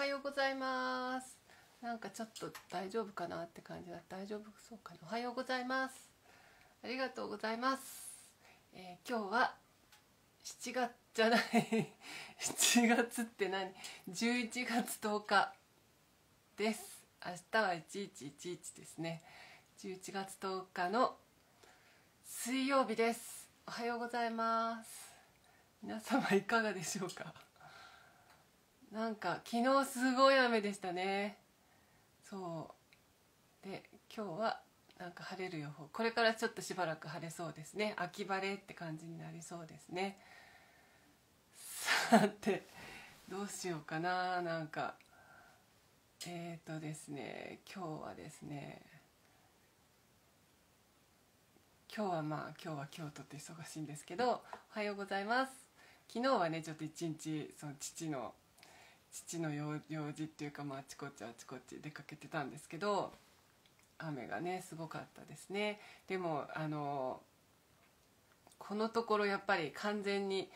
はようございますなんかちょっと大丈夫かなって感じだ大丈夫そうかなおはようございますありがとうございます、えー、今日は7月じゃない7 月って何11月10日です明日は1111ですね11月10日の水曜日ですおはようございます皆様いかがでしょうかなんか昨日すごい雨でしたねそうで今日はなんか晴れる予報これからちょっとしばらく晴れそうですね秋晴れって感じになりそうですねさてどうしようかななんかえっ、ー、とですね今日はですね今日はまあ今日は京都って忙しいんですけどおはようございます昨日はねちょっと一日その父の父の用事っていうか、まあ、あちこちあちこち出かけてたんですけど雨がねすごかったですねでもあのこのところやっぱり完全に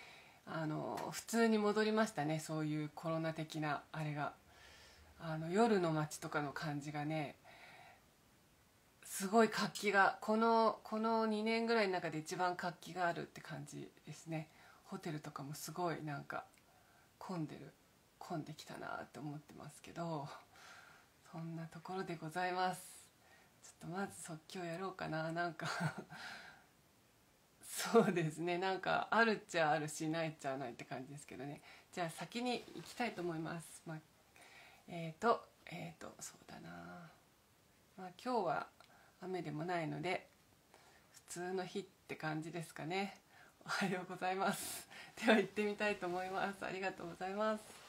あの普通に戻りましたねそういうコロナ的なあれがあの夜の街とかの感じがねすごい活気がこのこの2年ぐらいの中で一番活気があるって感じですねホテルとかもすごいなんか混んでる混んできたなって思ってますけどそんなところでございますちょっとまず即興やろうかななんか そうですねなんかあるっちゃあるしないっちゃないって感じですけどねじゃあ先に行きたいと思います、まあ、えっ、ー、とえっ、ー、とそうだなまあ今日は雨でもないので普通の日って感じですかねおはようございますでは行ってみたいと思いますありがとうございます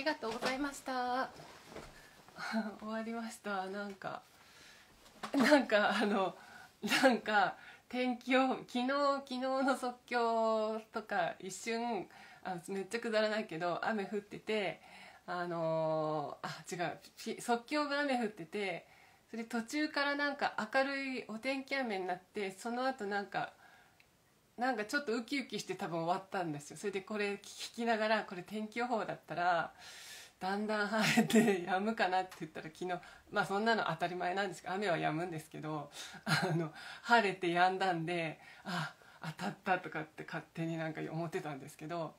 りがとうございました 終わりましたなんかなんかあのなんか天気を昨日昨日の即興とか一瞬あめっちゃくだらないけど雨降っててあのー、あ違う即興が雨降っててそれ途中からなんか明るいお天気雨になってその後なんかなんかちょっとウキウキして多分終わったんですよそれでこれ聞きながらこれ天気予報だったらだんだん晴れてやむかなって言ったら昨日まあそんなの当たり前なんですけど雨はやむんですけどあの晴れてやんだんであ当たったとかって勝手になんか思ってたんですけど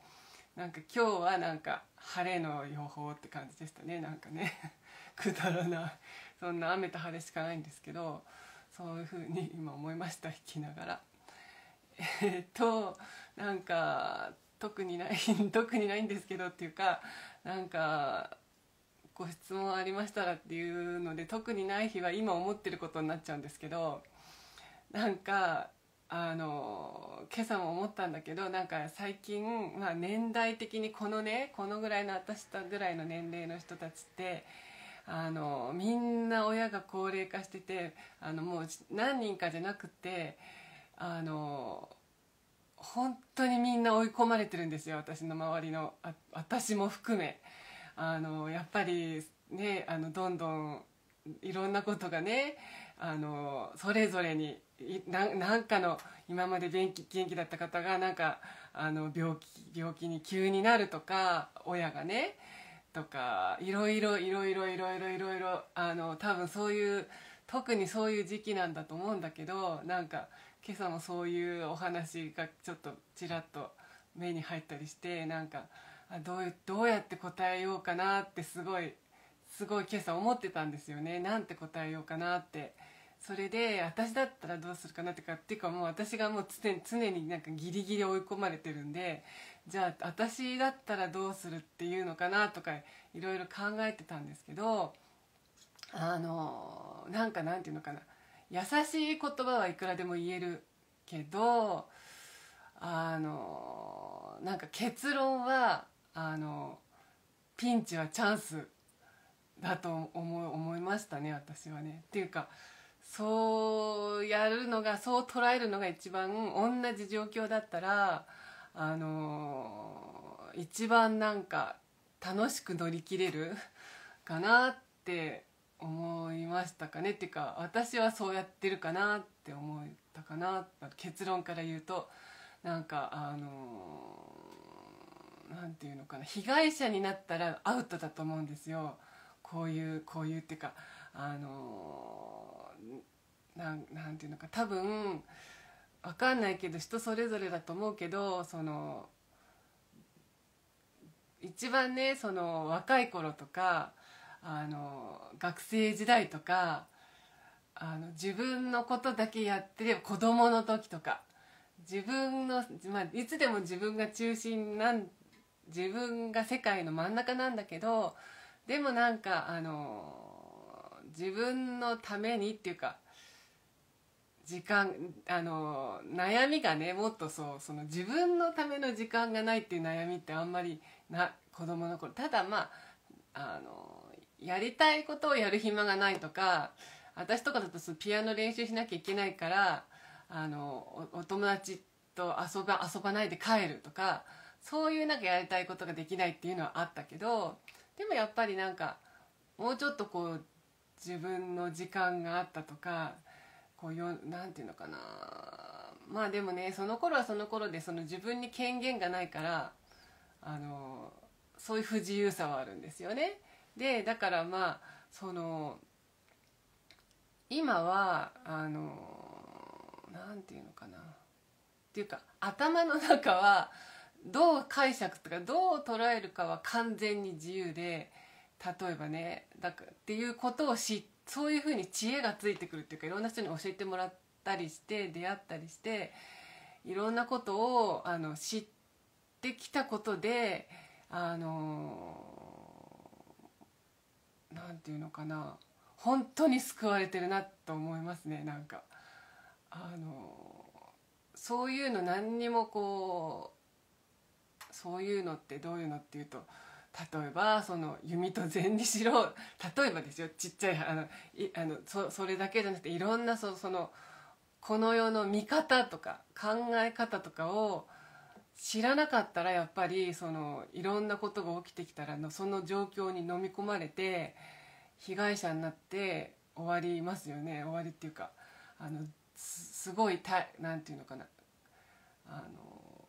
なんか今日はなんか晴れの予報って感じでしたねなんかね くだらなそんな雨と晴れしかないんですけどそういうふうに今思いました弾きながら。えっとなんか特にない 特にないんですけどっていうかなんかご質問ありましたらっていうので特にない日は今思ってることになっちゃうんですけどなんかあの今朝も思ったんだけどなんか最近、まあ、年代的にこのねこのぐらいの私たぐらいの年齢の人たちってあのみんな親が高齢化しててあのもう何人かじゃなくて。あの本当にみんな追い込まれてるんですよ私の周りのあ私も含めあのやっぱりねあのどんどんいろんなことがねあのそれぞれに何かの今まで元気元気だった方がなんかあの病気病気に急になるとか親がねとかいろいろいろいろいろいろいろいろあの多分そういう特にそういう時期なんだと思うんだけどなんか今朝もそういうお話がちょっとちらっと目に入ったりしてなんかあどうどうやって答えようかなってすごいすごい今朝思ってたんですよねなんて答えようかなってそれで私だったらどうするかなってかっていうかもう私がもう常常になんかギリギリ追い込まれてるんでじゃあ私だったらどうするっていうのかなとかいろいろ考えてたんですけどあのなんかなんていうのかな優しい言葉はいくらでも言えるけどあのなんか結論はあのピンチはチャンスだと思思いましたね私はね。っていうかそうやるのがそう捉えるのが一番同じ状況だったらあの一番なんか楽しく乗り切れるかなって思いましたかねっていうか私はそうやってるかなって思ったかな結論から言うとなんかあの何て言うのかな被害者になったらアウトだと思うんですよこういうこういうっていうかあの何て言うのか多分分かんないけど人それぞれだと思うけどその一番ねその若い頃とかあの学生時代とかあの自分のことだけやってれば子供の時とか自分の、まあ、いつでも自分が中心なん自分が世界の真ん中なんだけどでもなんかあの自分のためにっていうか時間あの悩みがねもっとそうその自分のための時間がないっていう悩みってあんまりな子供の頃ただまああのやりたいことをやる暇がないとか私とかだとピアノ練習しなきゃいけないからあのお友達と遊ば遊ばないで帰るとかそういうなんかやりたいことができないっていうのはあったけどでもやっぱりなんかもうちょっとこう自分の時間があったとかこうよなんていうのかなまあでもねその頃はその頃でその自分に権限がないからあのそういう不自由さはあるんですよね。でだからまあその今はあの何て言うのかなっていうか頭の中はどう解釈とかどう捉えるかは完全に自由で例えばねだかっていうことを知そういうふうに知恵がついてくるっていうかいろんな人に教えてもらったりして出会ったりしていろんなことをあの知ってきたことであの何て言うのかな本当に救われてるなと思いますねなんかあのそういうの何にもこうそういうのってどういうのっていうと例えばその弓と禅にしろ例えばですよちっちゃいあのいあのそそれだけじゃなくていろんなそそのこの世の見方とか考え方とかを知らなかったらやっぱりそのいろんなことが起きてきたらその状況に飲み込まれて被害者になって終わりますよね終わりっていうかあのすごいたなんていうのかなあの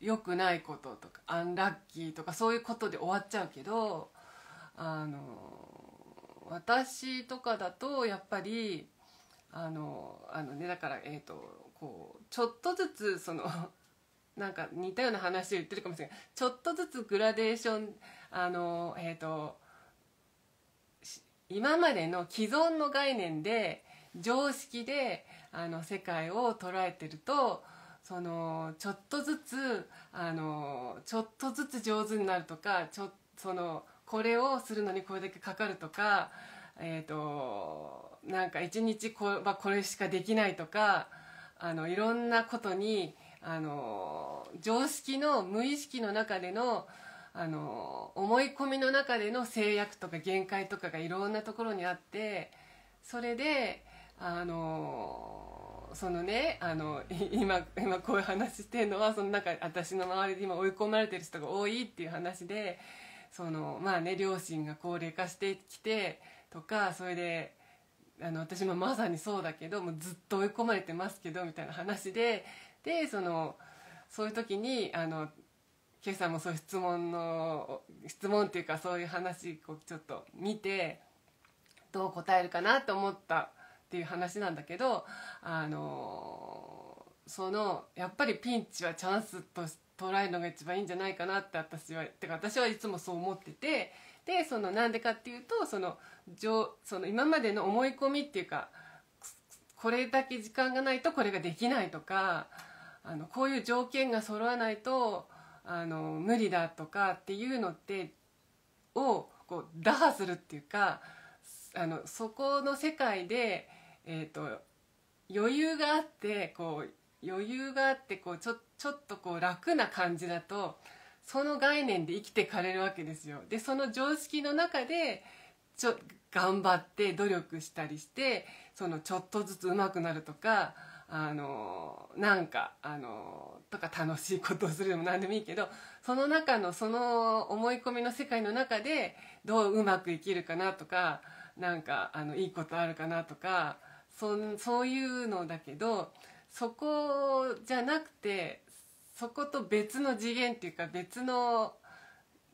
良くないこととかアンラッキーとかそういうことで終わっちゃうけどあの私とかだとやっぱりあのあのねだからえっ、ー、とこうちょっとずつその なんか似たような話を言ってるかもしれないちょっとずつグラデーションあのえっ、ー、と今までの既存の概念で常識であの世界を捉えてるとそのちょっとずつあのちょっとずつ上手になるとかちょそのこれをするのにこれだけかかるとかえっ、ー、となんか一日こ,、まあ、これしかできないとかあのいろんなことにあの常識の無意識の中でのあの思い込みの中での制約とか限界とかがいろんなところにあってそれであのそのねあの今今こういう話してるのはそのなんか私の周りで今追い込まれてる人が多いっていう話でそのまあね両親が高齢化してきてとかそれであの私もまさにそうだけどもうずっと追い込まれてますけどみたいな話ででそのそういう時にあの今朝もそういう質問の質問っていうかそういう話をちょっと見てどう答えるかなと思ったっていう話なんだけどあのそのやっぱりピンチはチャンスと捉えるのが一番いいんじゃないかなって私はてか私はいつもそう思ってて。てそのなんでかっていうとそのその今までの思い込みっていうかこれだけ時間がないとこれができないとかあのこういう条件が揃わないとあの無理だとかっていうのってをこう打破するっていうかあのそこの世界で、えーと、余裕があってこう余裕があってこうちょちょっとこう楽な感じだとその概念で生きてかれるわけですよ。でその常識の中でちょ頑張って努力したりしてそのちょっとずつ上手くなるとかあのなんかあのとか楽しいことをするでも何でもいいけどその中のその思い込みの世界の中でどううまく生きるかなとかなんかあのいいことあるかなとかそそういうのだけどそこじゃなくてそこと別の次元っていうか別の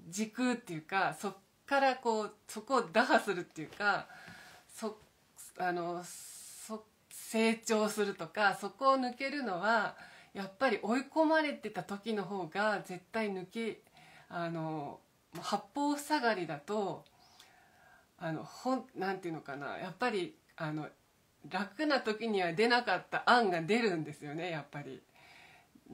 時空っていうかそっからこうそこを打破するっていうかそあのそ成長するとかそこを抜けるのはやっぱり追い込まれてた時の方が絶対抜けあの八方塞がりだとあのほんなんていうのかなやっぱりあの楽な時には出なかった案が出るんですよねやっぱり。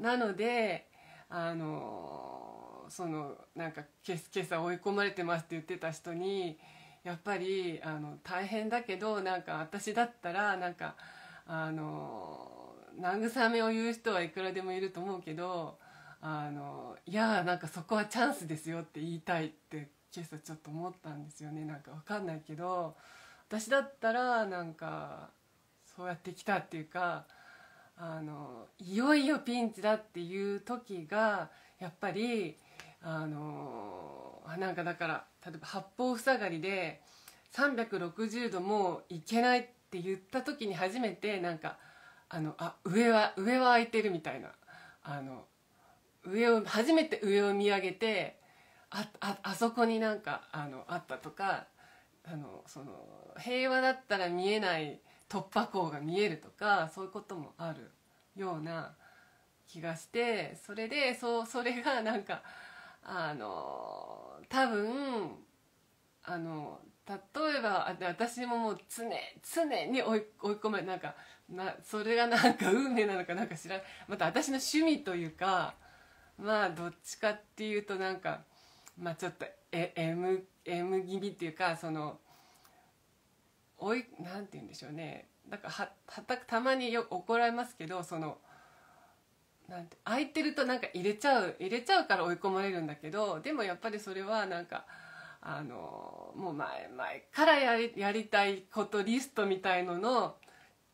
なのであのそのなんか今朝追い込まれてますって言ってた人にやっぱりあの大変だけどなんか私だったらなんかあの慰めを言う人はいくらでもいると思うけどあのいやなんかそこはチャンスですよって言いたいって今朝ちょっと思ったんですよねなんかわかんないけど私だったらなんかそうやってきたっていうか。あのいよいよピンチだっていう時がやっぱりあのなんかだから例えば八方塞がりで360度もいけないって言った時に初めてなんかあのあ上は上は空いてるみたいなあの上を初めて上を見上げてあああそこになんかあのあったとかあのその平和だったら見えない突破口が見えるとかそういうこともあるような気がしてそれでそうそれがなんかあの多分あの例えば私ももう常常に追い込まれなんかなそれがなんか運命なのかなんか知らないまた私の趣味というかまあどっちかっていうとなんかまあちょっとえ M, M 気味っていうかその追いなんて言うんでしょうねだからはたたたまによ怒られますけどそのなんて空いてるとなんか入れちゃう入れちゃうから追い込まれるんだけどでもやっぱりそれはなんかあのもう前々からやりやりたいことリストみたいのの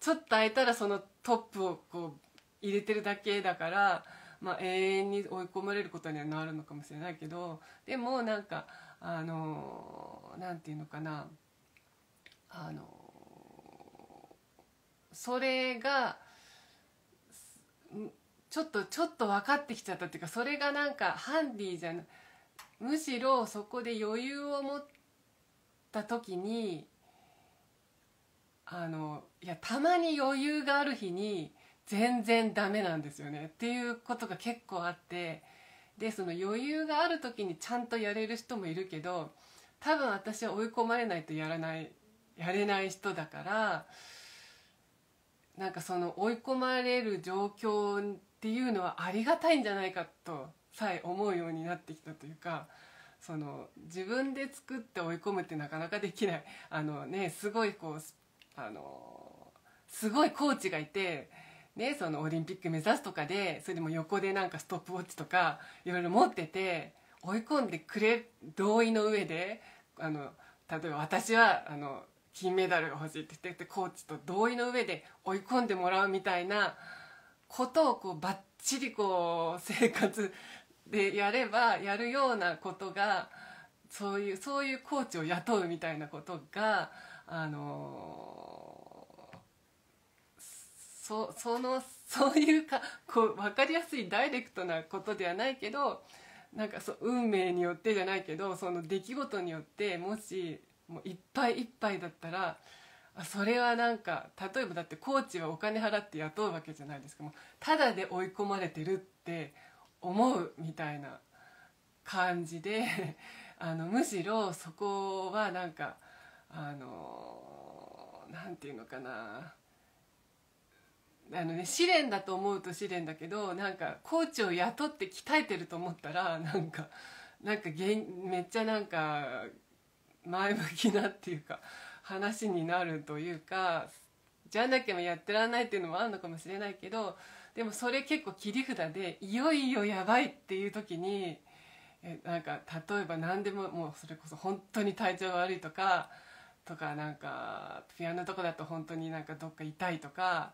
ちょっと空いたらそのトップをこう入れてるだけだから、まあ、永遠に追い込まれることにはなるのかもしれないけどでもなんかあの何て言うのかなあのそれがちょっとちょっと分かってきちゃったっていうかそれがなんかハンディじゃなむしろそこで余裕を持った時にあのいやたまに余裕がある日に全然ダメなんですよねっていうことが結構あってでその余裕がある時にちゃんとやれる人もいるけど多分私は追い込まれないとやらないやれない人だからなんかその追い込まれる状況っていうのはありがたいんじゃないかとさえ思うようになってきたというか。その自分で作って追い込むってなかなかできないあのねすごいこうあのすごいコーチがいて、ね、そのオリンピック目指すとかでそれでも横でなんかストップウォッチとかいろいろ持ってて追い込んでくれ同意の上であの例えば私はあの金メダルが欲しいって言ってコーチと同意の上で追い込んでもらうみたいなことをこうばっちりこう生活でやればやるようなことがそういうそういうコーチを雇うみたいなことがあのそその そういうかこう分かりやすいダイレクトなことではないけどなんかそ運命によってじゃないけどその出来事によってもしもういっぱいいっぱいだったらそれはなんか例えばだってコーチはお金払って雇うわけじゃないですけどもただで追い込まれてるって思うみたいな感じで あのむしろそこはなんかあの何て言うのかなあのね試練だと思うと試練だけどなんかコーチを雇って鍛えてると思ったらなんかなんかめっちゃなんか前向きなっていうか話になるというかじゃなきゃやってらんないっていうのもあるのかもしれないけどでもそれ結構切り札でいよいよやばいっていう時にえなんか例えば何でももうそれこそ本当に体調悪いとかとかなんかピアノとかだと本当になんかどっか痛いとか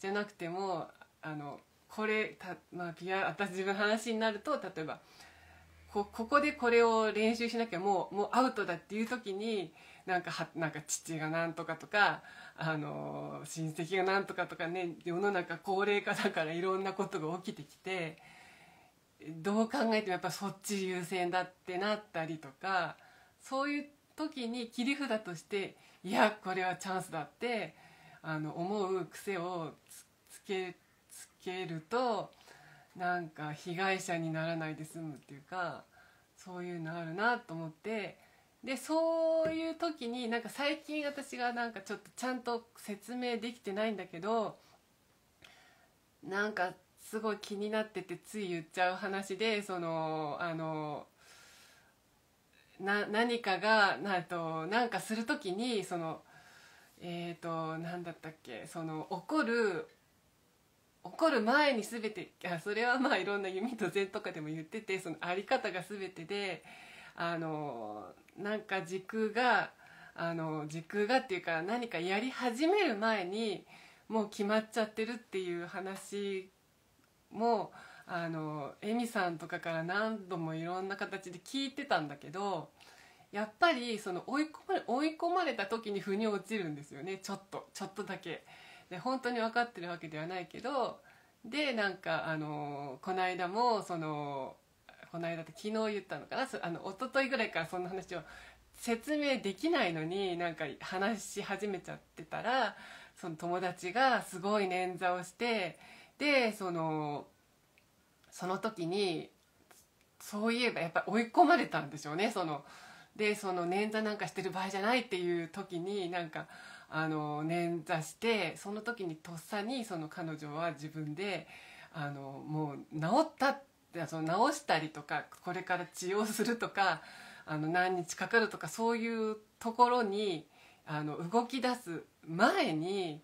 じゃなくてもあのこれた、まあ、ピア私自分の話になると例えばこここでこれを練習しなきゃもうもうアウトだっていう時になんかはなんか父がなんとかとか、あの親戚がなんとかとかね世の中高齢化だからいろんなことが起きてきてどう考えてもやっぱそっち優先だってなったりとかそういう時に切り札としていやこれはチャンスだってあの思う癖をつけつけると。なんか被害者にならないで済むっていうかそういうのあるなと思ってでそういう時になんか最近私がなんかちょっとちゃんと説明できてないんだけどなんかすごい気になっててつい言っちゃう話でそのあのな何かがなとなんかする時にそのえっ、ー、とんだったっけその怒る怒る前に全てあそれはまあいろんな弓と禅とかでも言っててそのあり方が全てであのなんか時空があの時空がっていうか何かやり始める前にもう決まっちゃってるっていう話もあのエミさんとかから何度もいろんな形で聞いてたんだけどやっぱりその追い込まれ追い込まれた時に腑に落ちるんですよねちょっとちょっとだけ。で本当に分かってるわけではないけどでなんかあのこの間もそのこの間って昨日言ったのかなあの一昨日ぐらいからそんな話を説明できないのになんか話し始めちゃってたらその友達がすごい捻挫をしてでそのその時にそういえばやっぱり追い込まれたんでしょうねその。でその捻挫なんかしてる場合じゃないっていう時になんか。あの捻挫してその時にとっさにその彼女は自分であのもう治ったってその治したりとかこれから治療するとかあの何日かかるとかそういうところにあの動き出す前に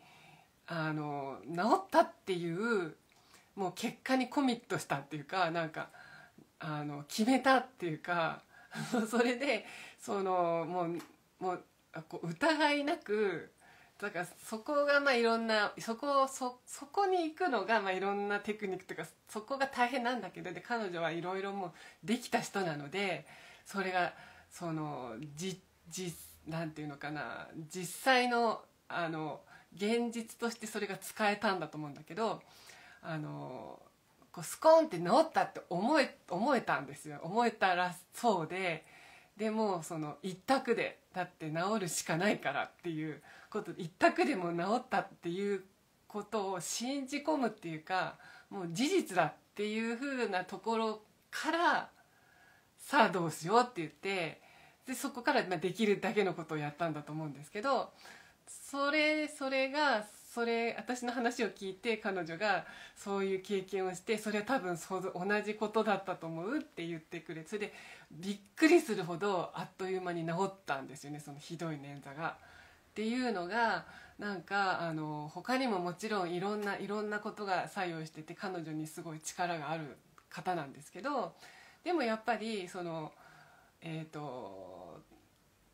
あの治ったっていうもう結果にコミットしたっていうかなんかあの決めたっていうか それでそのもうもうこう疑いなくだからそこがまあいろんなそこそそこに行くのがまあいろんなテクニックとかそこが大変なんだけどで彼女はいろいろもうできた人なのでそれがそのじじなんていうのかな実際のあの現実としてそれが使えたんだと思うんだけどあのこうスコーンって治ったって思え思えたんですよ思えたらそうで。でもその一択でだって治るしかないからっていうこと一択でも治ったっていうことを信じ込むっていうかもう事実だっていうふうなところからさあどうしようって言ってでそこからできるだけのことをやったんだと思うんですけどそれそれがそれ私の話を聞いて彼女がそういう経験をしてそれは多分同じことだったと思うって言ってくれそれでびっくりするほどあっという間に治ったんですよねそのひどい捻挫が。っていうのがなんかあの他にももちろんいろんないろんなことが作用してて彼女にすごい力がある方なんですけどでもやっぱりそのえっ、ー、と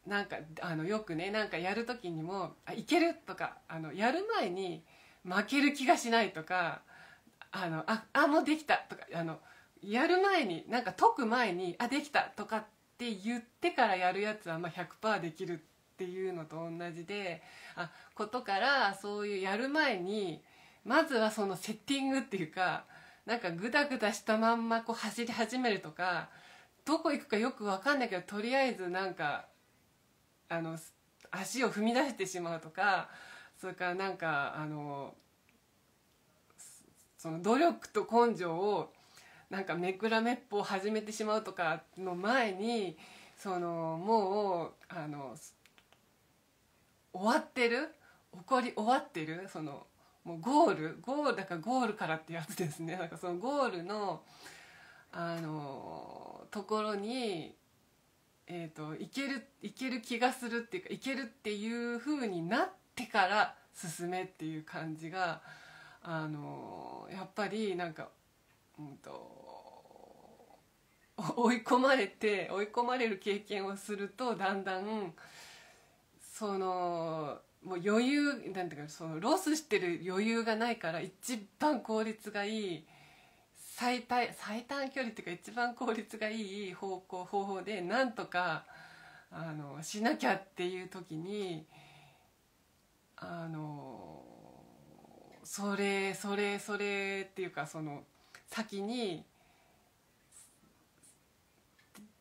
なんかあのよくねなんかやる時にも「あいける!」とかあのやる前に「負ける気がしない」とか「あのああもうできた」とかあのやる前になんか解く前に「あできた」とかって言ってからやるやつはまあ100%できるっていうのと同じであことからそういうやる前にまずはそのセッティングっていうかなんかグダグダしたまんまこう走り始めるとかどこ行くかよく分かんないけどとりあえずなんかあの足を踏み出してしまうとかそれからなんかあのその努力と根性をなんかめくらめっぽを始めてしまうとかの前にそのもうあの終わってる起こり終わってるそのもうゴールゴールだからゴールからってやつですねなんかそのゴールのあのところにえーと、いけるいける気がするっていうかいけるっていう風になってから進めっていう感じが、あのー、やっぱりなんか、うんと、と追い込まれて追い込まれる経験をするとだんだんそのもう余裕なんていうかそのロスしてる余裕がないから一番効率がいい。最短最短距離っていうか一番効率がいい方向方法でなんとかあのしなきゃっていう時にあのそれそれそれっていうかその先に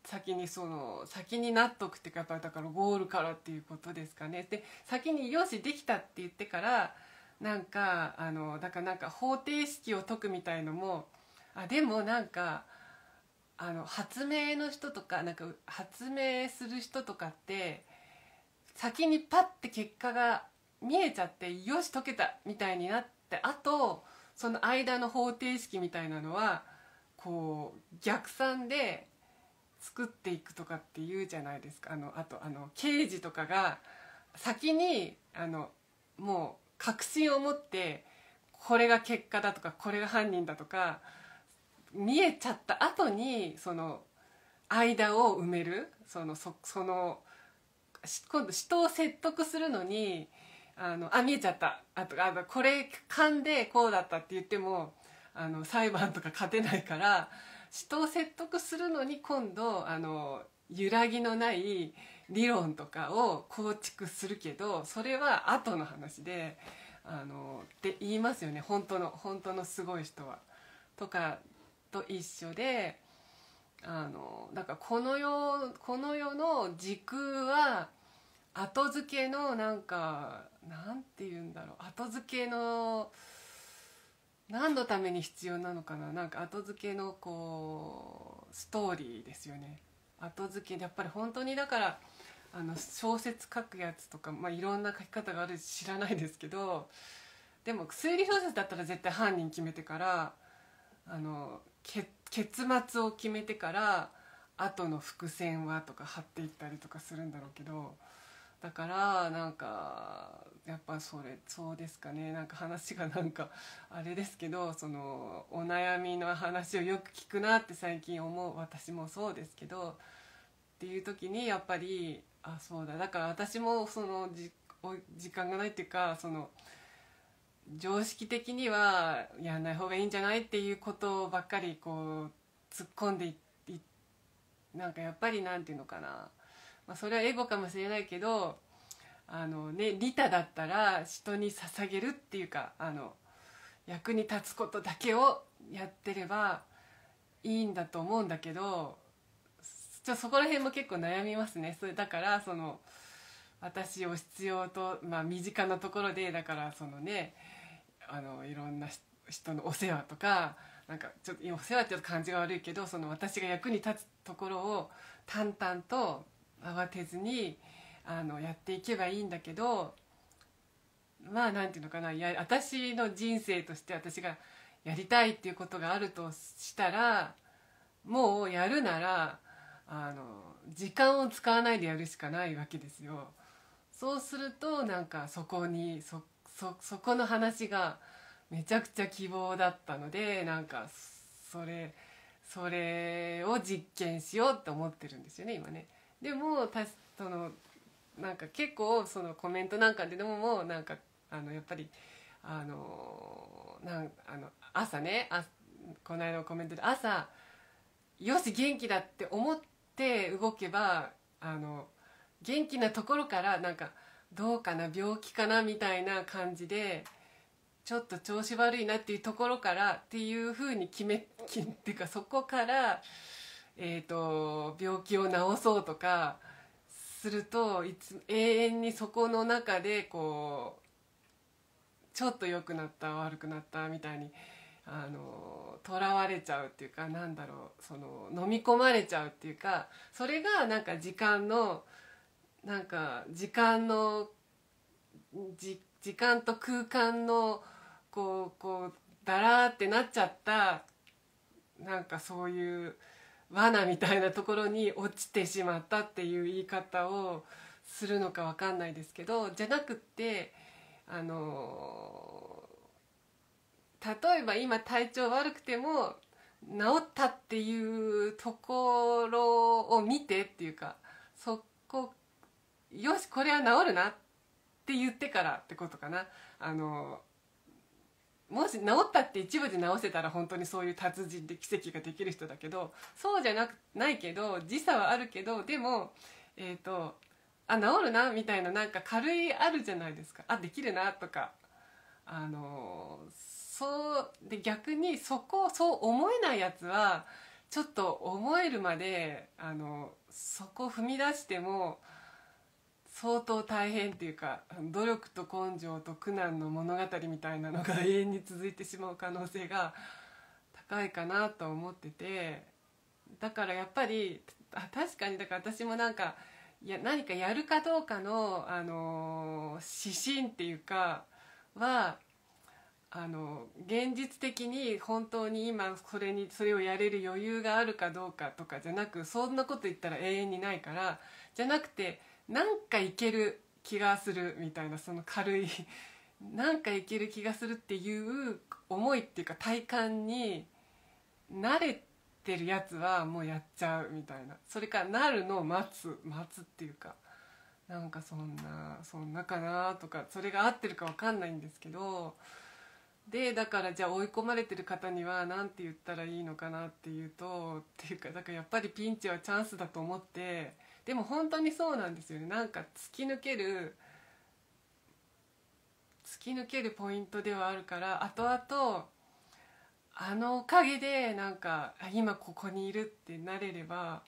先にその先に納得っていうかやっぱりだからゴールからっていうことですかね。で先によしできたって言ってからなんかあのだからなんか方程式を解くみたいのもあでもなんかあの発明の人とかなんか発明する人とかって先にパッて結果が見えちゃってよし解けたみたいになってあとその間の方程式みたいなのはこう逆算で作っていくとかって言うじゃないですかあのあとあの刑事とかが先にあのもう確信を持ってこれが結果だとかこれが犯人だとか見えちゃった後にその間を埋めるそのそその今度人を説得するのにあのあ見えちゃったあとあこれ噛んでこうだったって言ってもあの裁判とか勝てないから人を説得するのに今度あの揺らぎのない理論とかを構築するけどそれは後の話であのって言いますよね本当の本当のすごい人は。とかと一緒であのだからこの世この世の時空は後付けのなんかなんて言うんだろう後付けの何のために必要なのかななんか後付けのこうストーリーですよね後付けでやっぱり本当にだからあの小説書くやつとか、まあ、いろんな書き方があるし知らないですけどでも推理小説だったら絶対犯人決めてからあの結末を決めてから後の伏線はとか張っていったりとかするんだろうけどだからなんかやっぱそれそうですかねなんか話がなんかあれですけどそのお悩みの話をよく聞くなって最近思う私もそうですけどっていう時にやっぱりあそうだだから私もその時間がないっていうかその。常識的にはやんない方がいいんじゃないっていうことばっかりこう突っ込んでいっなんかやっぱりなんていうのかな、まあ、それはエゴかもしれないけどあのね利他だったら人に捧げるっていうかあの役に立つことだけをやってればいいんだと思うんだけどちょそこら辺も結構悩みますね。それだからその私を必要と、まあ、身近なところでだからそのねあのいろんな人のお世話とかなんかちょっとお世話って感じが悪いけどその私が役に立つところを淡々と慌てずにあのやっていけばいいんだけどまあ何て言うのかなや私の人生として私がやりたいっていうことがあるとしたらもうやるならあの時間を使わないでやるしかないわけですよ。そうするとなんかそこにそそそこの話がめちゃくちゃ希望だったのでなんかそれそれを実験しようと思ってるんですよね今ね。でもたそのなんか結構そのコメントなんかでももうなんかあのやっぱりあのなんあの朝ねあこの間のコメントで朝よし元気だって思って動けばあの元気なところからなんか。どうかな病気かなみたいな感じでちょっと調子悪いなっていうところからっていうふうに決めきっていうかそこから、えーと、と病気を治そうとかするといつ永遠にそこの中でこうちょっと良くなった悪くなったみたいに。あの囚われちゃうっていうかなんだろうその飲み込まれちゃうっていうかそれがなんか時間のなんか時間の時間と空間のこうこうだらーってなっちゃったなんかそういう罠みたいなところに落ちてしまったっていう言い方をするのか分かんないですけどじゃなくってあの例えば今体調悪くても治ったっていうところを見てっていうかそこよしこれは治るなって言ってからってことかなあのもし治ったって一部で治せたら本当にそういう達人で奇跡ができる人だけどそうじゃなくないけど時差はあるけどでもえっ、ー、とあ治るなみたいななんか軽いあるじゃないですかあできるなとかあのそうで逆にそこそう思えないやつはちょっと思えるまであのそこ踏み出しても。相当大変っていうか努力と根性と苦難の物語みたいなのが永遠に続いてしまう可能性が高いかなと思っててだからやっぱり確かにだから私もなんかいや何かやるかどうかの、あのー、指針っていうかはあの現実的に本当に今それにそれをやれる余裕があるかどうかとかじゃなくそんなこと言ったら永遠にないからじゃなくてなんかいける気がするみたいなその軽い なんかいける気がするっていう思いっていうか体感に慣れてるやつはもうやっちゃうみたいなそれからなるのを待つ待つっていうかなんかそんなそんなかなとかそれが合ってるか分かんないんですけどでだからじゃあ追い込まれてる方には何て言ったらいいのかなっていうとっていうかだからやっぱりピンチはチャンスだと思って。でも本当にそうなんですよねなんか突き抜ける突き抜けるポイントではあるから後々あのおかげでなんか今ここにいるってなれれば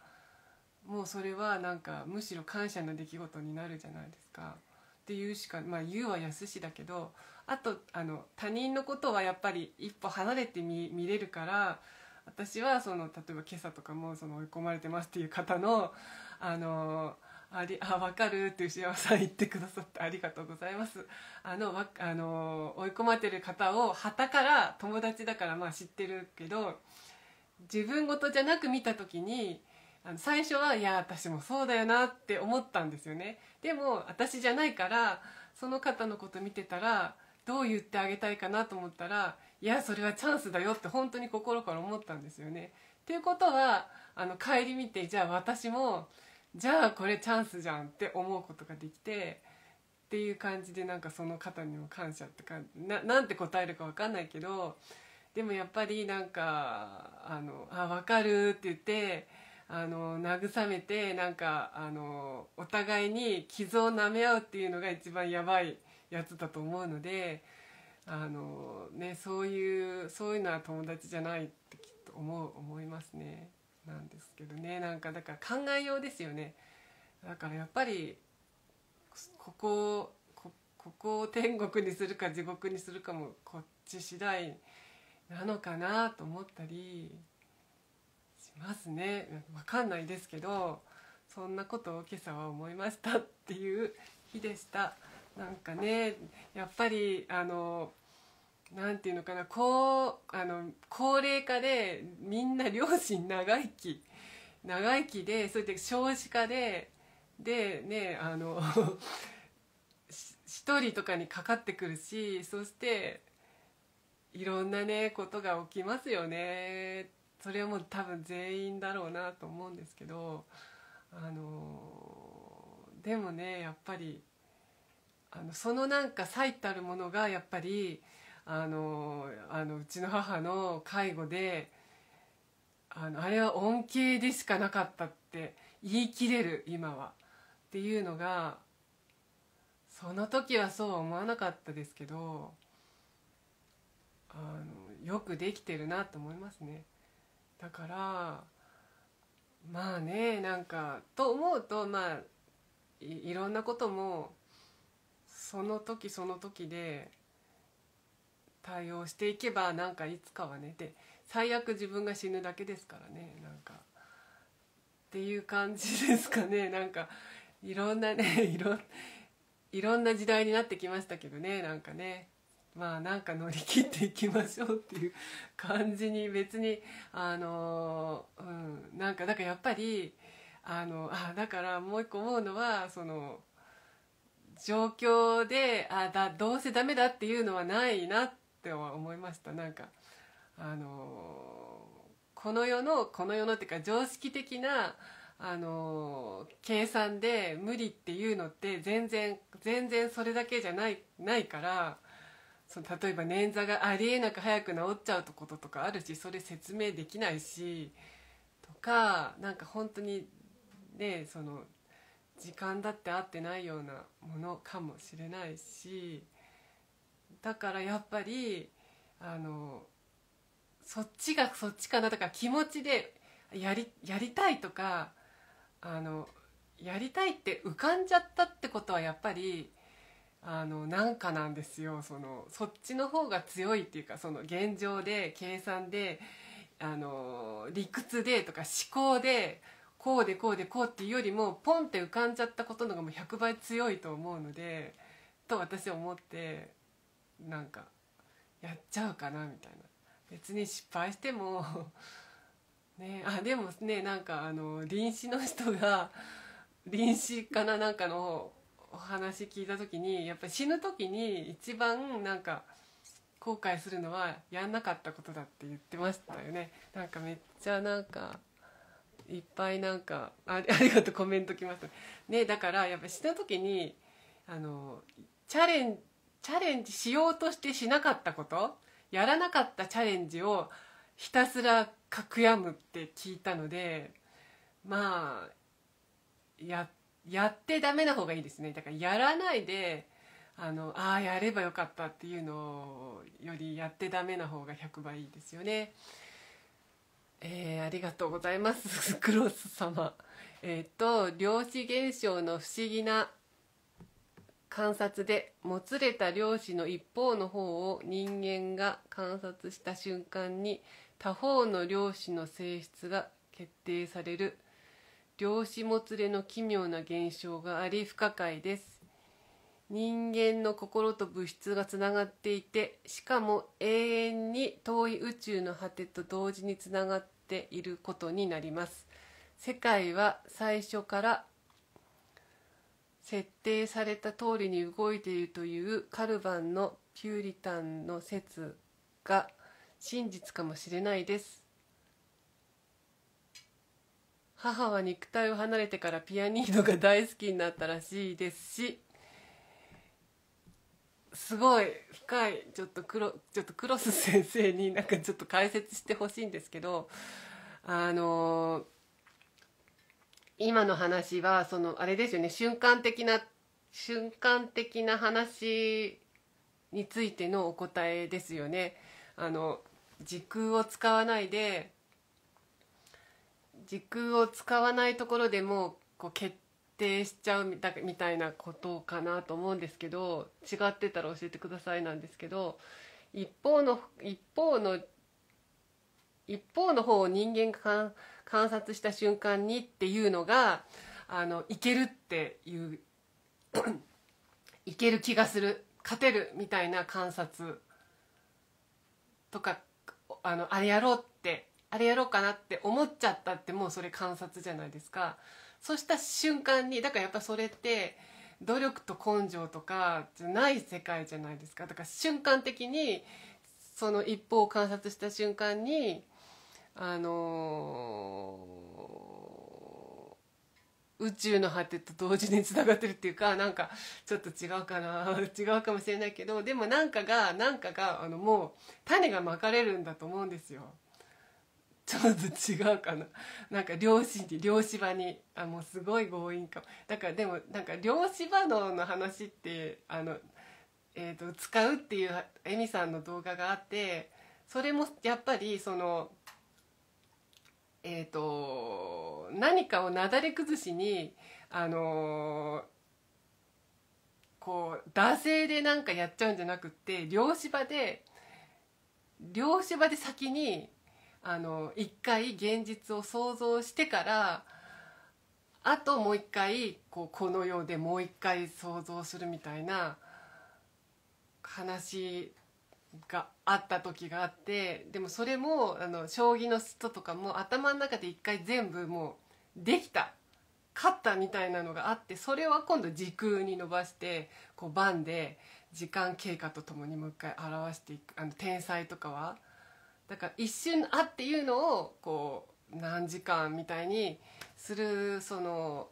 もうそれはなんかむしろ感謝の出来事になるじゃないですか。っていうしかまあ言うは安しだけどあとあの他人のことはやっぱり一歩離れて見見れるから私はその例えば今朝とかもその追い込まれてますっていう方のあのあり あ分かるって牛山さん言ってくださってありがとうございますあのわあの追い込まれてる方をはたから友達だからまあ知ってるけど自分事じゃなく見た時にあの最初はいや私もそうだよなって思ったんですよねでも私じゃないからその方のこと見てたらどう言ってあげたいかなと思ったらいやそれはチャンスだよって本当に心から思ったんですよね。ということはあの顧みてじゃあ私もじゃあこれチャンスじゃんって思うことができてっていう感じでなんかその方にも感謝って感じななんて答えるか分かんないけどでもやっぱりなんか「あのあ分かる」って言ってあの慰めてなんかあのお互いに傷を舐め合うっていうのが一番やばいやつだと思うので。あのね、そういうそういうのは友達じゃないってきっと思う思いますね。なんですけどねなんかだから考えようですよねだからやっぱりここをここを天国にするか地獄にするかもこっち次第なのかなと思ったりしますね分かんないですけどそんなことを今朝は思いましたっていう日でした。なんかねやっぱりあのなんていうのかなこうあの高齢化でみんな両親長生き長生きでそうやって少子化ででねあの 一人とかにかかってくるしそしていろんなねことが起きますよねそれはもう多分全員だろうなと思うんですけどあのでもねやっぱりあのそのなんか最たるものがやっぱり。あのあのうちの母の介護であのあれは恩恵でしかなかったって言い切れる今はっていうのがその時はそうは思わなかったですけどあのよくできてるなと思いますね。だからまあねなんかと思うとまあいろんなこともその時その時で対応していけばなんかいつかはねで最悪自分が死ぬだけですからねなんかっていう感じですかね なんかいろんなね いろいろんな時代になってきましたけどねなんかねまあなんか乗り切っていきましょうっていう感じに別にあのうんなんかだからやっぱりあのあだからもう一個思うのはその状況であだどうせダメだっていうのはないなっって思いましたなんかあのこの世のこの世のっていうか常識的なあの計算で無理っていうのって全然全然それだけじゃないないからその例えば捻挫がありえなく早く治っちゃうこととかあるしそれ説明できないしとかなんか本当にねその時間だって合ってないようなものかもしれないし。だからやっぱりあのそっちがそっちかなとか気持ちでやりやりたいとかあのやりたいって浮かんじゃったってことはやっぱりあのなんかなんですよそのそっちの方が強いっていうかその現状で計算であの理屈でとか思考でこうでこうでこうっていうよりもポンって浮かんじゃったことのがもう100倍強いと思うのでと私は思ってなんかやっちゃうかなみたいな別に失敗しても ねあでもねなんかあの臨死の人が臨死かななんかのお話聞いた時にやっぱり死ぬ時に一番なんか後悔するのはやんなかったことだって言ってましたよねなんかめっちゃなんかいっぱいなんか ありがとうコメント来ましたねだからやっぱ死ぬ時にあのチャレンチャレンジしようとしてしなかったことやらなかったチャレンジをひたすらかくやむって聞いたのでまあややってダメな方がいいですねだからやらないであのああやればよかったっていうのよりやってダメな方が100倍いいですよね。えー、ありがとうございます クロス様。えっ、と量子現象の不思議な観察でもつれた量子の一方の方を人間が観察した瞬間に他方の量子の性質が決定される量子もつれの奇妙な現象があり不可解です人間の心と物質がつながっていてしかも永遠に遠い宇宙の果てと同時につながっていることになります世界は最初から設定された通りに動いているというカルバンのピューリタンの説が真実かもしれないです母は肉体を離れてからピアニーノが大好きになったらしいですしすごい深いちょっとクロちょっとクロス先生になんかちょっと解説してほしいんですけどあのー今の話はそのあれですよね瞬間的な瞬間的な話についてのお答えですよね。あの時空を使わないで時空を使わないところでもこう決定しちゃうみたいなことかなと思うんですけど違ってたら教えてくださいなんですけど一方の一方の一方の方を人間が観察した瞬間にっていうのがあのいけるっていういける気がする勝てるみたいな観察とかあのあれやろうってあれやろうかなって思っちゃったってもうそれ観察じゃないですか。そうした瞬間にだからやっぱそれって努力と根性とかじゃない世界じゃないですかだから瞬間的にその一方を観察した瞬間にあのー、宇宙の果てと同時につながってるっていうかなんかちょっと違うかな違うかもしれないけどでもなんかがなんかがあのもう種がまかれるんだと思うんですよ。ちょっと違うかななんか漁師に漁師場にあもうすごい強引かもだからでもなんか漁師場のの話ってあの、えーと、と使うっていうエミさんの動画があってそれもやっぱりそのえーと、何かをなだれ崩しにあのー、こう惰性で何かやっちゃうんじゃなくって両芝で両芝で先にあの一回現実を想像してからあともう一回こうこの世でもう一回想像するみたいな話があった時があってでもそれもあの将棋のストとかも頭の中で一回全部もうできた勝ったみたいなのがあってそれは今度時空に伸ばしてこう番で時間経過とともにもう一回表していくあの天才とかは。だから一瞬あっていうのをこう何時間みたいにするその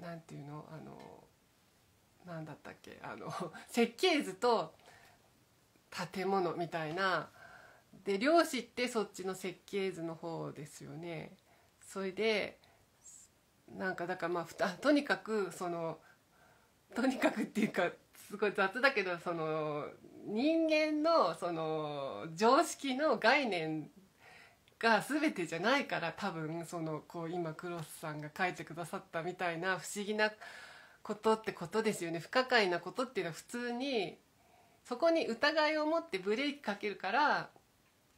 何て言うのあの何だったっけあの 設計図と建物みたいなで漁師ってそっちの設計図の方ですよね。それでなんかだからまあふた とにかくそのとにかくっていうかすごい雑だけどその人間のその常識の概念が全てじゃないから多分そのこう今クロスさんが書いてくださったみたいな不思議なことってことですよね不可解なことっていうのは普通にそこに疑いを持ってブレーキかけるから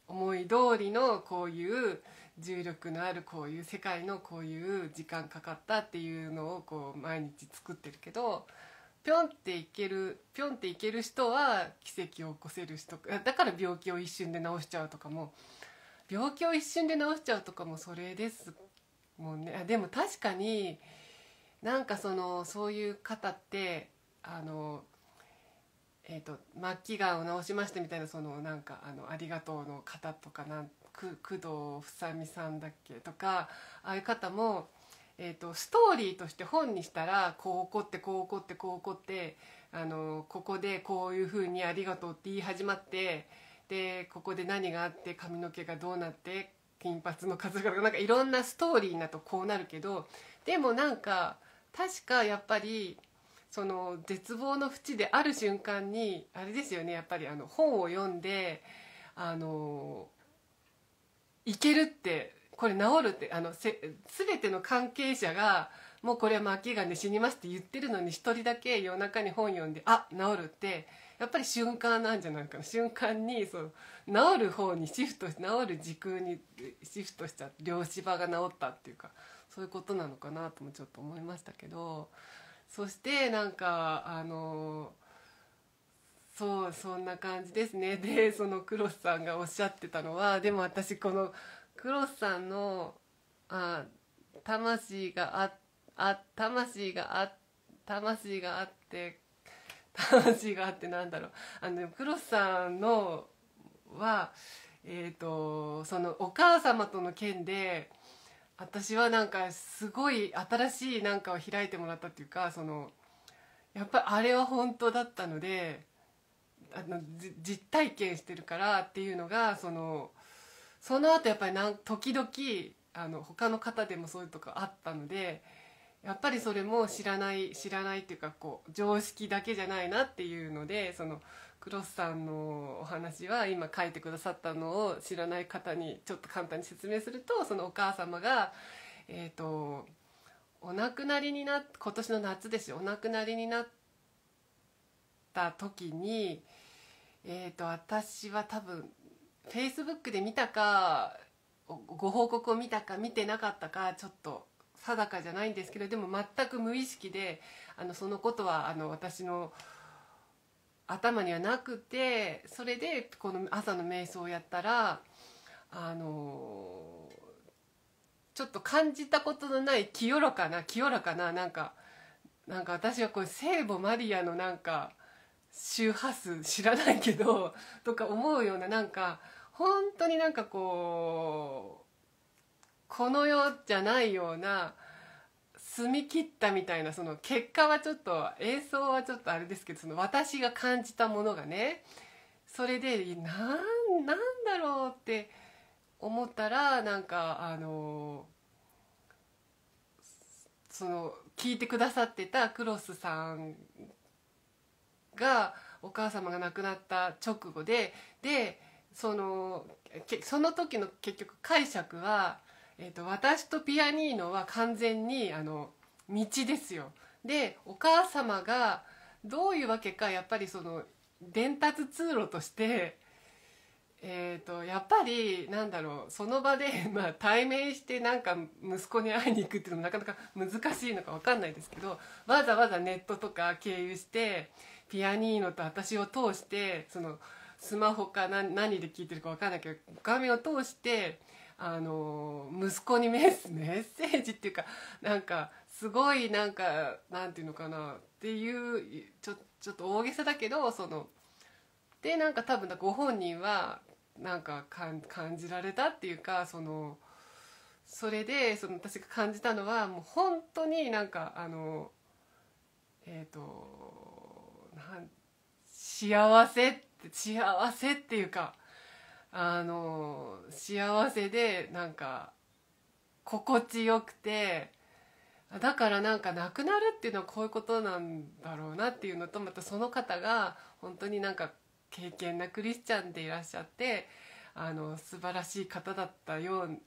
思い通りのこういう重力のあるこういう世界のこういう時間かかったっていうのをこう毎日作ってるけどピョンっていけるピョンっていける人は奇跡を起こせる人だから病気を一瞬で治しちゃうとかも病気を一瞬で治しちゃうとかもそれですもんね。でも確かになんかそのそういう方ってあのえーと、末期がんを治しましてみたいなそのなんかあのありがとうの方とかなん工藤房美さんだっけとかああいう方も、えーと、とストーリーとして本にしたらこう起こってこう起こってこう起こってあのここでこういうふうに「ありがとう」って言い始まってでここで何があって髪の毛がどうなって金髪の数がなんかいろんなストーリーだとこうなるけどでもなんか確かやっぱり。その絶望の淵である瞬間にあれですよねやっぱりあの本を読んであのいけるってこれ治るってあのせ全ての関係者がもうこれは巻きがね死にますって言ってるのに一人だけ夜中に本読んであ治るってやっぱり瞬間なんじゃないかな瞬間にその治る方にシフト治る時空にシフトしちゃって両芝が治ったっていうかそういうことなのかなともちょっと思いましたけど。そしてなんかあのそうそんな感じですね でそのクロスさんがおっしゃってたのはでも私このクロスさんのあ魂がああ魂があ魂があって魂があってなんだろうあのクロスさんのはえっ、ー、とそのお母様との件で私はなんかすごい新しいなんかを開いてもらったっていうかそのやっぱりあれは本当だったのであの実体験してるからっていうのがそのその後やっぱりなん時々あの他の方でもそういうとこあったので。やっぱりそれも知らない知らないっていうかこう常識だけじゃないなっていうのでそのクロスさんのお話は今書いてくださったのを知らない方にちょっと簡単に説明するとそのお母様がえっ、ー、とお亡くなりにな今年の夏ですよお亡くなりになった時にえっ、ー、と私は多分フェイスブックで見たかご報告を見たか見てなかったかちょっと定かじゃないんですけどでも全く無意識であのそのことはあの私の頭にはなくてそれでこの朝の瞑想をやったらあのちょっと感じたことのない清らかな清らかななんかなんか私はこう聖母マリアのなんか周波数知らないけどとか思うようななんか本当になんかこうこの世じゃないような澄み切ったみたいなその結果はちょっと演奏はちょっとあれですけどその私が感じたものがねそれでなんなんだろうって思ったらなんかあのその聞いてくださってたクロスさんがお母様が亡くなった直後ででそのその時の結局解釈はえーと、私とピアニーノは完全にあの道ですよ。でお母様がどういうわけかやっぱりその伝達通路として、えーと、やっぱりなんだろうその場で、まあ、対面してなんか息子に会いに行くっていうのもなかなか難しいのか分かんないですけどわざわざネットとか経由してピアニーノと私を通してそのスマホか何で聞いてるか分かんないけど画面を通して。あの息子にメッセージっていうかなんかすごいなんかなんていうのかなっていうちょちょっと大げさだけどそのでなんか多分ご本人はなんか感じられたっていうかそのそれでその私が感じたのはもう本当になんかあのえっ、ー、と幸せって幸せっていうかあの幸せでなんか心地よくてだからなんかなくなるっていうのはこういうことなんだろうなっていうのとまたその方が本当になんか敬虔なクリスチャンでいらっしゃってあの素晴らしい方だったよう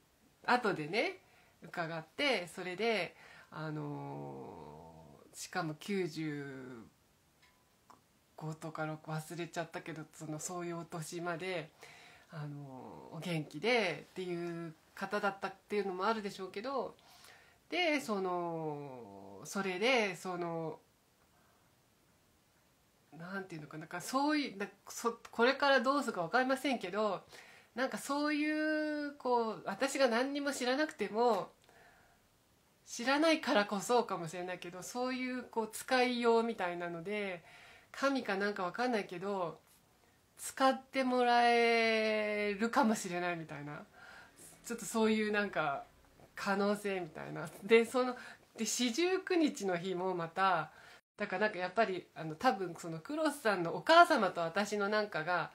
後でね伺ってそれであのしかも95とか6忘れちゃったけどそのそういうお年まで。あのお元気でっていう方だったっていうのもあるでしょうけどでそのそれでそのなんていうのかなんかそういうそこれからどうするか分かりませんけどなんかそういうこう私が何にも知らなくても知らないからこそかもしれないけどそういうこう使いようみたいなので神かなんか分かんないけど使ってもらえるかもしれないみたいなちょっとそういうなんか可能性みたいなでそので四十九日の日もまただからなんかやっぱりあの多分そのクロスさんのお母様と私のなんかが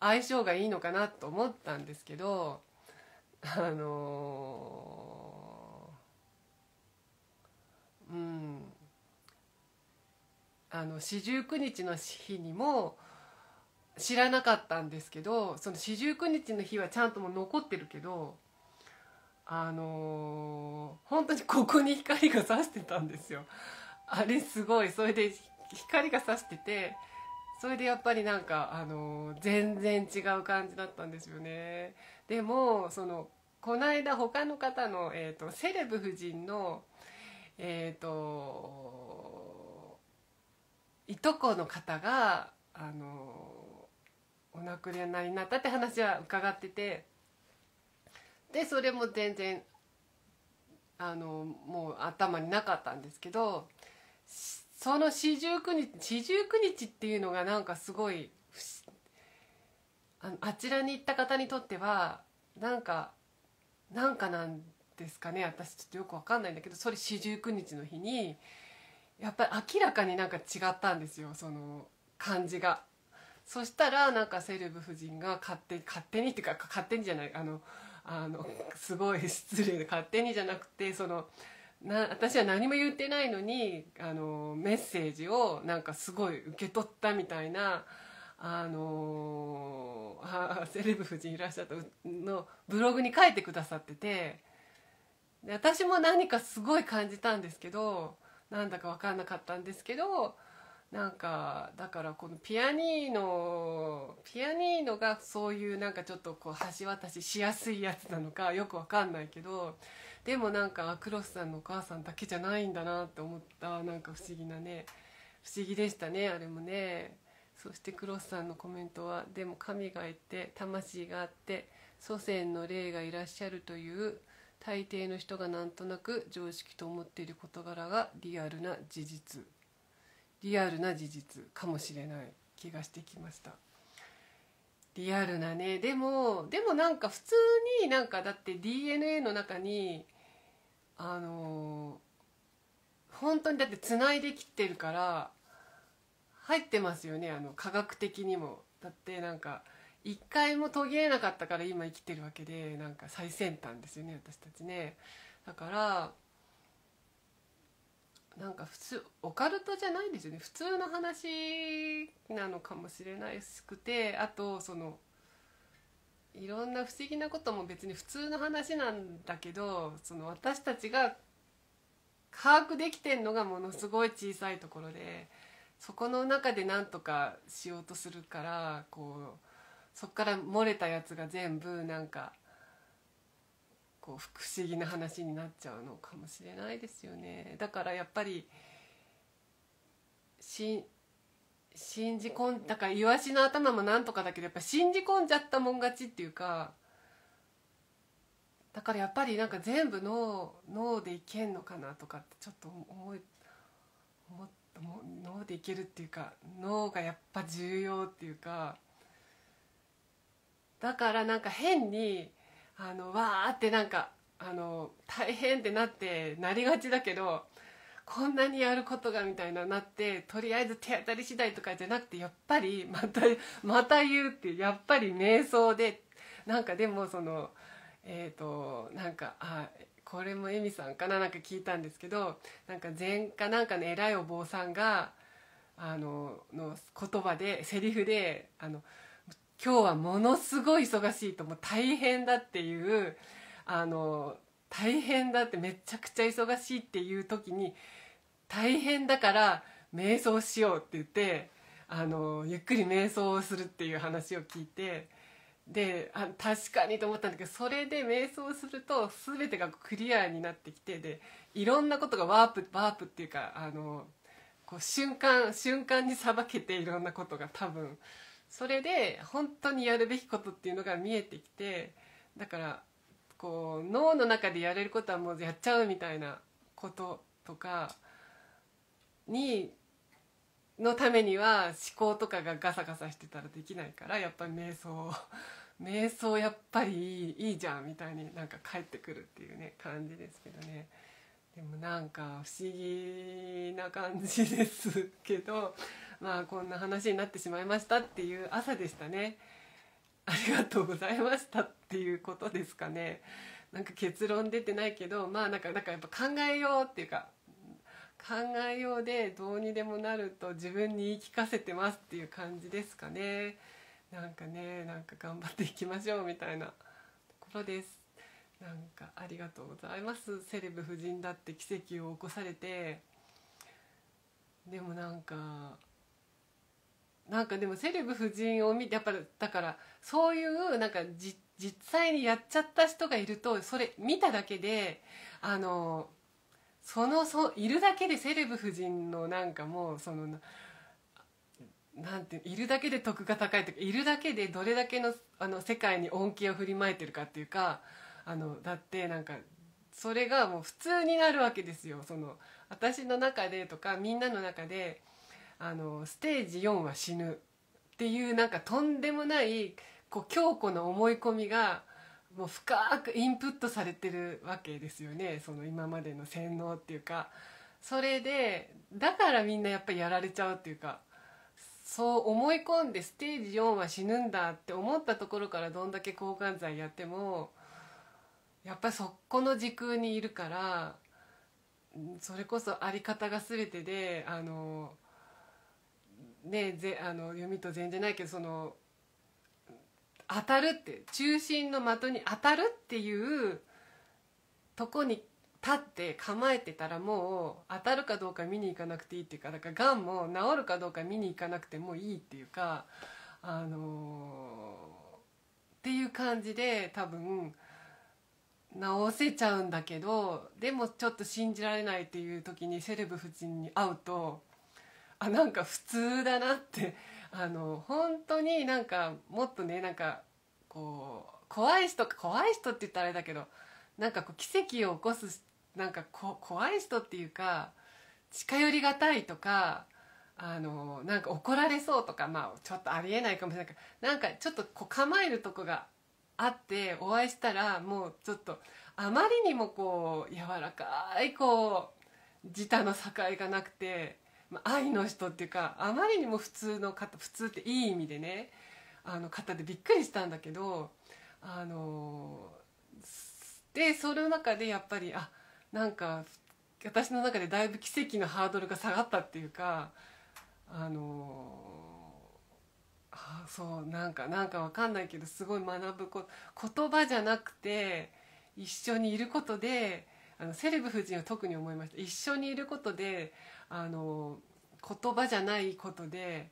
相性がいいのかなと思ったんですけどあのー、うんあの四十九日の日にも知らなかったんですけどその四十九日の日はちゃんとも残ってるけどあのー、本当にここに光が差してたんですよ。あれすごいそれで光が差しててそれでやっぱりなんか、あのー、全然違う感じだったんですよね。でもそのこの間他の方の、えーと、セレブ夫人のえっ、ー、といとこの方があのーお亡くなりになったって話は伺っててでそれも全然あのもう頭になかったんですけどその四十九日四十九日っていうのがなんかすごいああちらに行った方にとってはなんかなんかなんですかね私ちょっとよくわかんないんだけどそれ四十九日の日にやっぱり明らかになんか違ったんですよその感じが。そしたらなんかセレブ夫人が勝手勝手にっていうか勝手にじゃないあのあのすごい失礼で勝手にじゃなくてそのな私は何も言ってないのにあのメッセージをなんかすごい受け取ったみたいな。あのー、セレブ夫人いらっしゃったのブログに書いてくださっててで私も何かすごい感じたんですけどなんだか分かんなかったんですけどなんかだからこのピアニーノピアニーノがそういうなんかちょっとこう橋渡ししやすいやつなのかよくわかんないけどでもなんかクロスさんのお母さんだけじゃないんだなって思ったなんか不思議なね不思議でしたねあれもねそしてクロスさんのコメントは「でも神がいて魂があって祖先の霊がいらっしゃるという」大抵の人がなんとなく常識と思っている事柄がリアルな事実リアルな事実かもしれない気がしてきましたリアルなねでもでもなんか普通になんかだって DNA の中にあの本当にだってつないできてるから入ってますよねあの科学的にもだってなんか一回も途切れなかったから今生きてるわけでなんか最先端ですよね私たちねだからなんか普通オカルトじゃないですよね普通の話なのかもしれないしくてあとそのいろんな不思議なことも別に普通の話なんだけどその私たちが把握できてんのがものすごい小さいところでそこの中で何とかしようとするからこうそこから漏れたやつが全部なんかこう不思議な話になっちゃうのかもしれないですよねだからやっぱり信じ込んだからイワシの頭もなんとかだけどやっぱ信じ込んじゃったもん勝ちっていうかだからやっぱりなんか全部脳脳でいけんのかなとかってちょっと思い思脳でいけるっていうか脳がやっぱ重要っていうかだからなんか変にあのわーってなんかあの大変ってなってなりがちだけどこんなにやることがみたいななってとりあえず手当たり次第とかじゃなくてやっぱりまたまた言うってやっぱり瞑想でなんかでもそのえっ、ー、となんかあこれもエミさんかななんか聞いたんですけどなんか前科なんかの偉いお坊さんがあのの言葉でセリフであの「今日はものすごい忙しいともう大変だっていうあの大変だってめちゃくちゃ忙しいっていう時に大変だから瞑想しようって言ってあのゆっくり瞑想をするっていう話を聞いてであ確かにと思ったんだけどそれで瞑想すると全てがクリアになってきてでいろんなことがワープワープっていうかあのこう瞬間瞬間にさばけていろんなことが多分。それで本当にやるべきことっていうのが見えてきてだからこう脳の中でやれることはもうやっちゃうみたいなこととかにのためには思考とかがガサガサしてたらできないからやっぱり瞑想瞑想やっぱりいいいいじゃんみたいになんか返ってくるっていうね感じですけどね。でもなんか不思議な感じですけど まあこんな話になってしまいましたっていう朝でしたねありがとうございましたっていうことですかねなんか結論出てないけどまあなんかなんかやっぱ考えようっていうか考えようでどうにでもなると自分に言い聞かせてますっていう感じですかねなんかねなんか頑張っていきましょうみたいなところですなんかありがとうございますセレブ夫人だって奇跡を起こされてでもなんかなんかでもセレブ夫人を見てやっぱりだからそういうなんか実際にやっちゃった人がいるとそれ見ただけであのそのそいるだけでセレブ夫人のなんかもうそのなんているだけで得が高いとかいるだけでどれだけのあの世界に恩恵を振りまいてるかっていうかあのだってなんかそれがもう普通になるわけですよその私の中でとかみんなの中であのステージ4は死ぬっていうなんかとんでもないこう強固な思い込みがもう深くインプットされてるわけですよねその今までの洗脳っていうかそれでだからみんなやっぱりやられちゃうっていうかそう思い込んでステージ4は死ぬんだって思ったところからどんだけ抗がん剤やっても。やっぱりそこの時空にいるからそれこそあり方が全てであのねぜあの読みと全然ないけどその当たるって中心の的に当たるっていうとこに立って構えてたらもう当たるかどうか見に行かなくていいっていうかだからがんも治るかどうか見に行かなくてもいいっていうかあのー、っていう感じで多分。治せちゃうんだけどでもちょっと信じられないっていう時にセレブ夫人に会うとあなんか普通だなってあの本当になんかもっとねなんかこう怖い人怖い人って言ったらあれだけどなんかこう奇跡を起こすなんかこ怖い人っていうか近寄りがたいとかあのなんか怒られそうとかまあちょっとありえないかもしれないけどなんかちょっとこう構えるとこが会ってお会いしたらもうちょっとあまりにもこう柔らかいこう自他の境がなくて、まあ、愛の人っていうかあまりにも普通の方普通っていい意味でねあの方でびっくりしたんだけどあのでその中でやっぱりあなんか私の中でだいぶ奇跡のハードルが下がったっていうかあのそうなんかなんかわかんないけどすごい学ぶこ言葉じゃなくて一緒にいることであのセレブ夫人は特に思いました一緒にいることであの言葉じゃないことで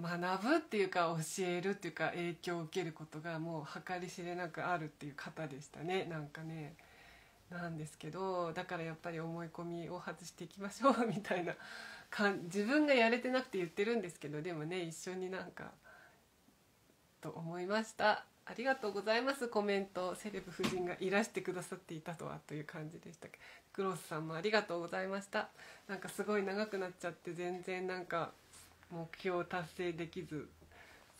学ぶっていうか教えるっていうか影響を受けることがもう計り知れなくあるっていう方でしたねなんかね。なんですけどだからやっぱり思い込みを外していきましょうみたいなか自分がやれてなくて言ってるんですけどでもね一緒になんかと思いましたありがとうございますコメントセレブ夫人がいらしてくださっていたとはという感じでしたクロスさんもありがとうございましたなんかすごい長くなっちゃって全然なんか目標達成できず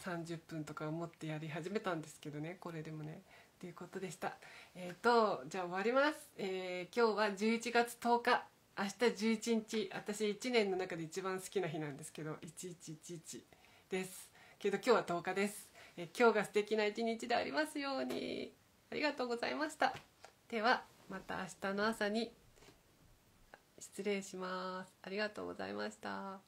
30分とか思ってやり始めたんですけどねこれでもねということでしたえっ、ー、とじゃあ終わります、えー、今日は11月10日明日11日私1年の中で一番好きな日なんですけど1111ですけど今日は10日ですえ今日が素敵な一日でありますようにありがとうございましたではまた明日の朝に失礼しますありがとうございました